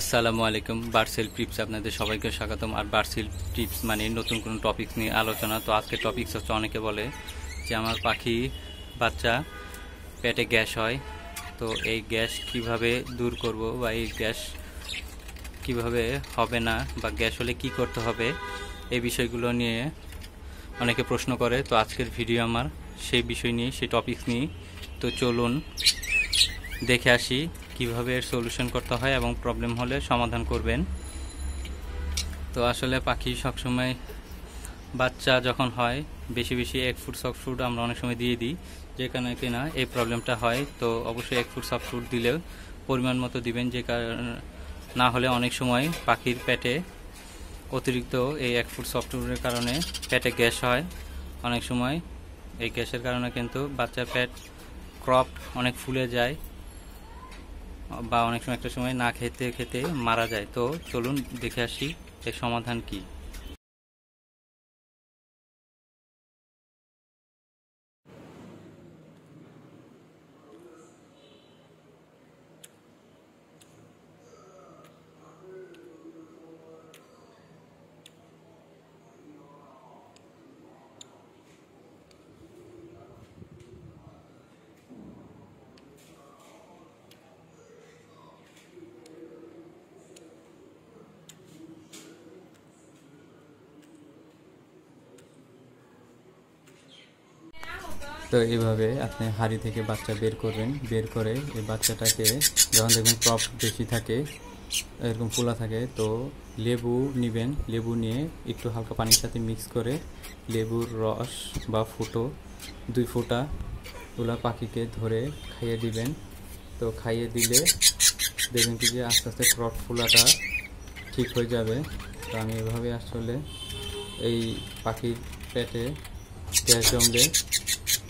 আসসালামু আলাইকুম বার্সেল টিপস আপনাদের সবাইকে স্বাগতম আর বার্সেল টিপস মানে নতুন কোনো টপিক নিয়ে আলোচনা তো আজকে টপিকস হচ্ছে অনেকে বলে যে আমার পাখি বাচ্চা পেটে গ্যাস হয় তো এই গ্যাস কিভাবে দূর করব বা এই গ্যাস কিভাবে হবে না বা গ্যাস হলে কি করতে হবে এই বিষয়গুলো নিয়ে অনেকে প্রশ্ন করে তো আজকের ভিডিও আমার সেই বিষয় নিয়ে সেই টপিক নিয়ে তো চলুন দেখে আসি কিভাবে এর সলিউশন করতে হয় এবং প্রবলেম হলে সমাধান করবেন তো আসলে পাখি সবসময় বাচ্চা যখন হয় বেশি বেশি এক ফুট সফট ফুড আমরা অনেক সময় দিয়ে দিই যেখানে কিনা এই প্রবলেমটা হয় তো অবশ্যই এক ফুট সফট ফুড দিলেও পরিমাণ মতো দিবেন যে কারণ না হলে অনেক সময় পাখির পেটে অতিরিক্ত এই এক ফুট সফট ফুডের কারণে পেটে গ্যাস হয় অনেক সময় এই গ্যাসের কারণে কিন্তু বাচ্চার পেট ক্রপড অনেক ফুলে যায় বা অনেক সময় একটা সময় না খেতে খেতে মারা যায় তো চলুন দেখে আসি এর সমাধান কী তো এইভাবে আপনি হাড়ি থেকে বাচ্চা বের করবেন বের করে এই বাচ্চাটাকে যখন দেখবেন ক্রপ বেশি থাকে এরকম ফোলা থাকে তো লেবু নেবেন লেবু নিয়ে একটু হালকা পানির সাথে মিক্স করে লেবুর রস বা ফুটো দুই ফোঁটা ওলা পাখিকে ধরে খাইয়ে দিবেন তো খাইয়ে দিলে দেখবেন কি যে আস্তে আস্তে ক্রপ ফোলাটা ঠিক হয়ে যাবে তো আমি এভাবে আসলে এই পাখির পেটে গ্যাস জমলে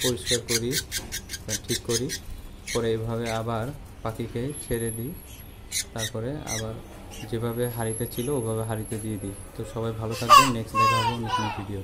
পরিষ্কার করি বা ঠিক করি পরে এভাবে আবার পাখিকে ছেড়ে দিই তারপরে আবার যেভাবে হাড়িতে ছিল ওভাবে হাড়িতে দিয়ে দিই তো সবাই ভালো থাকবেন নেক্সট দেখা হবে অন্য ভিডিও